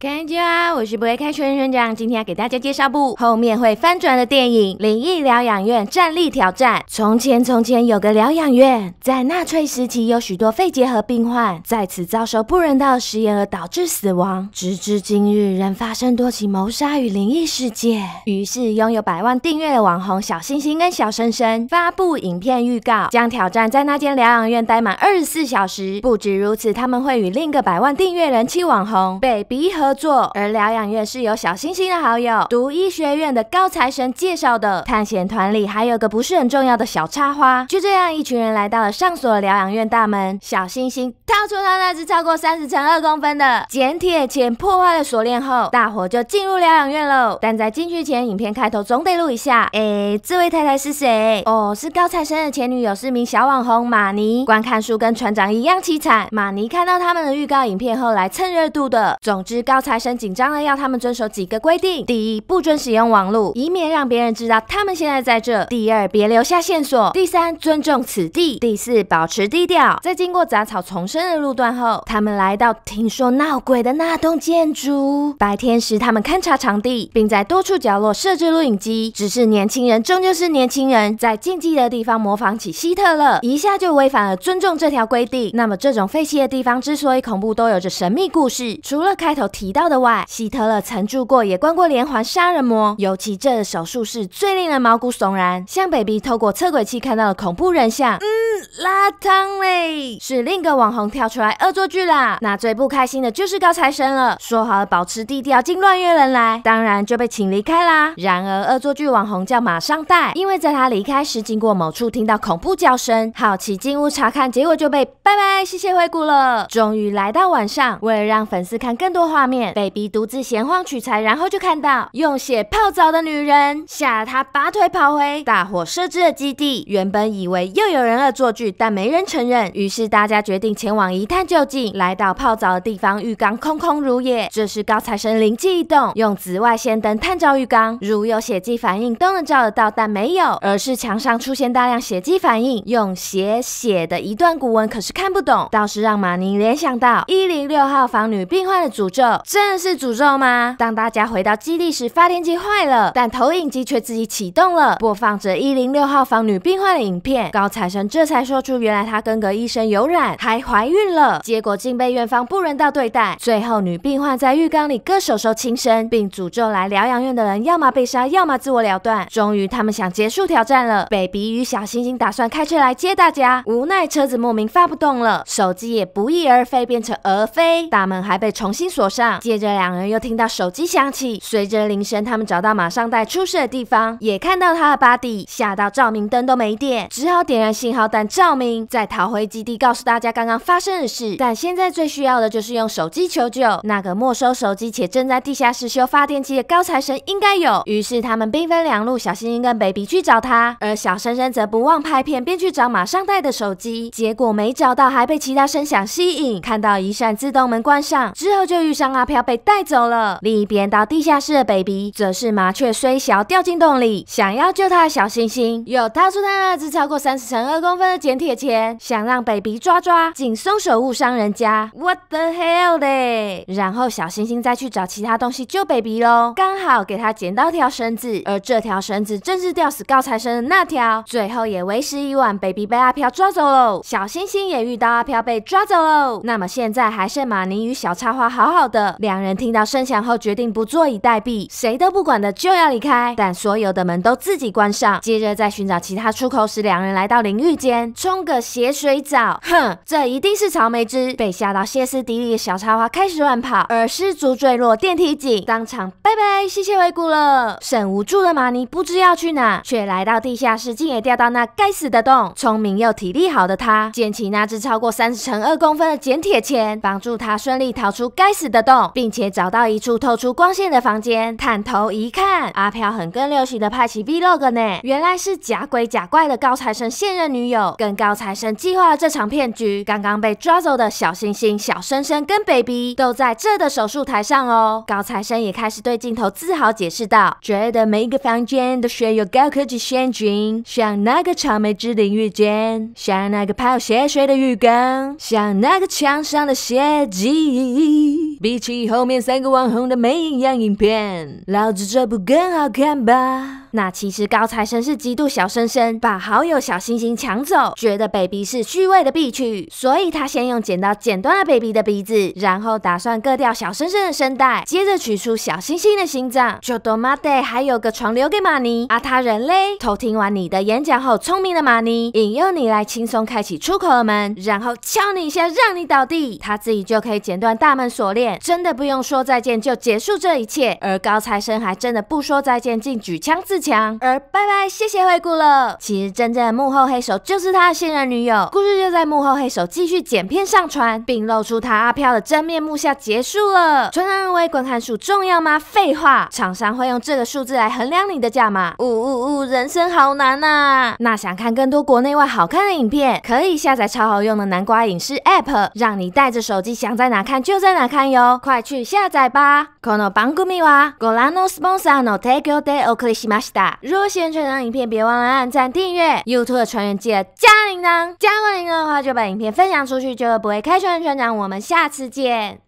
看家我是不会开圈传酱，今天要给大家介绍部后面会翻转的电影《灵异疗养院：站立挑战》。从前，从前有个疗养院，在纳粹时期有许多肺结核病患在此遭受不人道的实验而导致死亡。直至今日，仍发生多起谋杀与灵异事件。于是，拥有百万订阅的网红小星星跟小深深发布影片预告，将挑战在那间疗养院待满二十四小时。不止如此，他们会与另一个百万订阅人气网红 Baby 和合作，而疗养院是由小星星的好友、读医学院的高材生介绍的。探险团里还有个不是很重要的小插花。就这样，一群人来到了上锁疗养院大门。小星星掏出他那只超过三十乘二公分的剪铁钳，破坏了锁链后，大伙就进入疗养院喽。但在进去前，影片开头总得录一下。哎，这位太太是谁？哦，是高材生的前女友，是名小网红马尼。观看书跟船长一样凄惨。马尼看到他们的预告影片后，来蹭热度的。总之高。财神紧张了，要他们遵守几个规定：第一，不准使用网络，以免让别人知道他们现在在这；第二，别留下线索；第三，尊重此地；第四，保持低调。在经过杂草丛生的路段后，他们来到听说闹鬼的那栋建筑。白天时，他们勘察场地，并在多处角落设置录影机。只是年轻人终究是年轻人，在禁忌的地方模仿起希特勒，一下就违反了尊重这条规定。那么，这种废弃的地方之所以恐怖，都有着神秘故事。除了开头提。提到的外，希特勒曾住过，也关过连环杀人魔，尤其这手术室最令人毛骨悚然。像 baby 透过测轨器看到了恐怖人像，嗯，拉汤嘞，是另一个网红跳出来恶作剧啦。那最不开心的就是高材生了，说好了保持低调，竟乱约人来，当然就被请离开啦。然而恶作剧网红叫马上带，因为在他离开时经过某处听到恐怖叫声，好奇进屋查看，结果就被拜拜，谢谢回顾了。终于来到晚上，为了让粉丝看更多画面。被逼独自闲晃取材，然后就看到用血泡澡的女人，吓得他拔腿跑回大火设置的基地。原本以为又有人恶作剧，但没人承认，于是大家决定前往一探究竟。来到泡澡的地方，浴缸空空如也。这时高材生灵机一动，用紫外线灯探照浴缸，如有血迹反应都能照得到，但没有，而是墙上出现大量血迹反应。用血写的一段古文，可是看不懂，倒是让马宁联想到一零六号房女病患的诅咒。真的是诅咒吗？当大家回到基地时，发电机坏了，但投影机却自己启动了，播放着一零六号房女病患的影片。高材生这才说出，原来她跟个医生有染，还怀孕了，结果竟被院方不人道对待。最后，女病患在浴缸里割手手轻生，并诅咒来疗养院的人，要么被杀，要么自我了断。终于，他们想结束挑战了。baby 与小星星打算开车来接大家，无奈车子莫名发不动了，手机也不翼而飞，变成而飞，大门还被重新锁上。接着两人又听到手机响起，随着铃声，他们找到马上带出事的地方，也看到他的 body，吓到照明灯都没电，只好点燃信号弹照明，再逃回基地告诉大家刚刚发生的事。但现在最需要的就是用手机求救，那个没收手机且正在地下室修发电机的高材生应该有。于是他们兵分两路，小星星跟 baby 去找他，而小星星则不忘拍片，便去找马上带的手机，结果没找到，还被其他声响吸引，看到一扇自动门关上之后就遇上阿。阿飘被带走了，另一边到地下室的 baby 则是麻雀虽小掉进洞里，想要救他的小星星，又掏出他那只超过三十乘二公分的剪铁钳，想让 baby 抓抓，竟松手误伤人家。What the hell 嘞！然后小星星再去找其他东西救 baby 喽，刚好给他捡到条绳子，而这条绳子正是吊死高财神的那条，最后也为时已晚，baby 被阿飘抓走喽，小星星也遇到阿飘被抓走喽。那么现在还剩马尼与小插花好好的。两人听到声响后，决定不坐以待毙，谁都不管的就要离开。但所有的门都自己关上。接着在寻找其他出口时，两人来到淋浴间，冲个血水澡。哼，这一定是草莓汁。被吓到歇斯底里的小插花开始乱跑，而失足坠落电梯井，当场拜拜，谢血为谷了。沈无助的马尼不知要去哪，却来到地下室，竟也掉到那该死的洞。聪明又体力好的他，捡起那只超过三十乘二公分的剪铁钳，帮助他顺利逃出该死的洞。并且找到一处透出光线的房间，探头一看，阿飘很更流行的拍起 v l o g 呢。原来是假鬼假怪的高材生现任女友，跟高材生计划了这场骗局。刚刚被抓走的小星星、小生生跟 Baby 都在这的手术台上哦。高材生也开始对镜头自豪解释道：“觉得每一个房间都设有高科技先菌，像那个草莓汁淋浴间，像那个泡血水的浴缸，像那个墙上的血迹。”比起后面三个网红的没营养影片，老子这部更好看吧！那其实高材生是嫉妒小生生把好友小星星抢走，觉得 baby 是虚伪的 b 去，所以他先用剪刀剪断了 baby 的鼻子，然后打算割掉小生生的声带，接着取出小星星的心脏。就多玛德还有个床留给玛尼，而他人嘞。偷听完你的演讲后，聪明的玛尼引诱你来轻松开启出口的门，然后敲你一下让你倒地，他自己就可以剪断大门锁链，真的不用说再见就结束这一切。而高材生还真的不说再见，竟举枪自。强，而拜拜，谢谢惠顾了。其实真正的幕后黑手就是他的现任女友。故事就在幕后黑手继续剪片上传，并露出他阿飘的真面目下结束了。穿上认为观看数重要吗？废话，厂商会用这个数字来衡量你的价码。呜呜呜，人生好难呐。那想看更多国内外好看的影片，可以下载超好用的南瓜影视 App，让你带着手机想在哪看就在哪看哟。快去下载吧。如果喜欢船长影片，别忘了按赞订阅。YouTube 船员记得加铃铛，加过铃铛的话，就把影片分享出去，就又不会开船的船长，我们下次见。